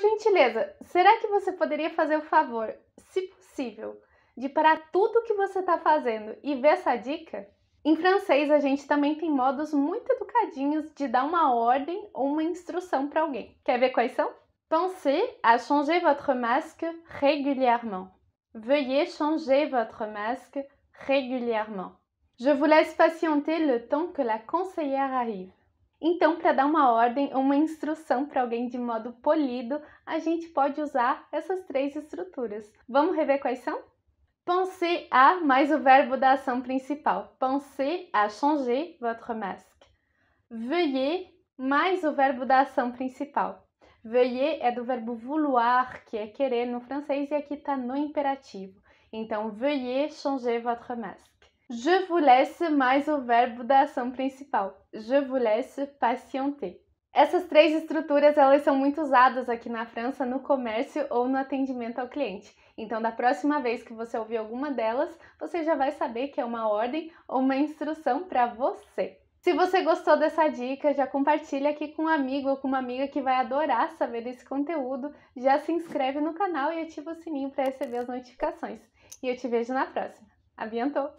Por gentileza, será que você poderia fazer o favor, se possível, de parar tudo o que você está fazendo e ver essa dica? Em francês, a gente também tem modos muito educadinhos de dar uma ordem ou uma instrução para alguém. Quer ver quais são? Pensez à changer votre masque régulièrement. Veuillez changer votre masque régulièrement. Je vous laisse patienter le temps que la conseillère arrive. Então, para dar uma ordem, uma instrução para alguém de modo polido, a gente pode usar essas três estruturas. Vamos rever quais são? Pensez à mais o verbo da ação principal. Pensez à changer votre masque. Veuillez mais o verbo da ação principal. Veuillez é do verbo vouloir, que é querer no francês, e aqui está no imperativo. Então, veuillez changer votre masque. Je vous laisse mais o verbo da ação principal. Je vous laisse patienter. Essas três estruturas elas são muito usadas aqui na França no comércio ou no atendimento ao cliente. Então, da próxima vez que você ouvir alguma delas, você já vai saber que é uma ordem ou uma instrução para você. Se você gostou dessa dica, já compartilha aqui com um amigo ou com uma amiga que vai adorar saber desse conteúdo. Já se inscreve no canal e ativa o sininho para receber as notificações. E eu te vejo na próxima. Aviantou!